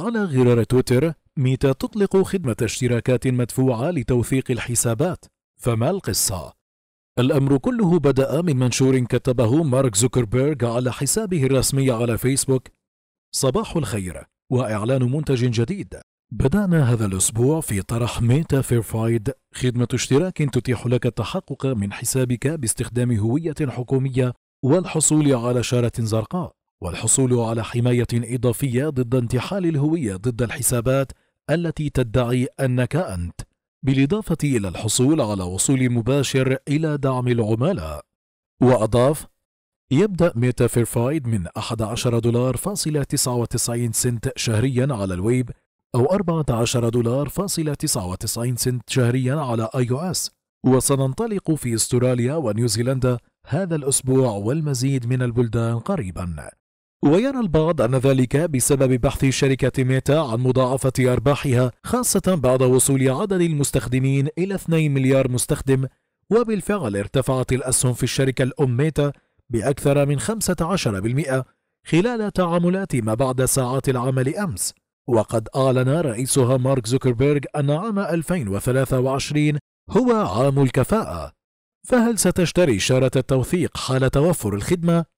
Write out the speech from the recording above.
على غرار تويتر ميتا تطلق خدمة اشتراكات مدفوعة لتوثيق الحسابات فما القصة؟ الأمر كله بدأ من منشور كتبه مارك زوكربيرغ على حسابه الرسمي على فيسبوك صباح الخير وإعلان منتج جديد بدأنا هذا الأسبوع في طرح ميتا فيرفايد خدمة اشتراك تتيح لك التحقق من حسابك باستخدام هوية حكومية والحصول على شارة زرقاء والحصول على حماية إضافية ضد انتحال الهوية ضد الحسابات التي تدعي أنك أنت بالإضافة إلى الحصول على وصول مباشر إلى دعم العملاء وأضاف يبدأ ميتا فيرفايد من 11 دولار فاصلة 99 سنت شهريا على الويب أو 14 دولار فاصلة 99 سنت شهريا على آي أو إس وسننطلق في استراليا ونيوزيلندا هذا الأسبوع والمزيد من البلدان قريبا ويرى البعض أن ذلك بسبب بحث شركة ميتا عن مضاعفة أرباحها خاصة بعد وصول عدد المستخدمين إلى 2 مليار مستخدم وبالفعل ارتفعت الأسهم في الشركة الأم ميتا بأكثر من 15% خلال تعاملات ما بعد ساعات العمل أمس وقد أعلن رئيسها مارك زوكربيرغ أن عام 2023 هو عام الكفاءة فهل ستشتري شارة التوثيق حال توفر الخدمة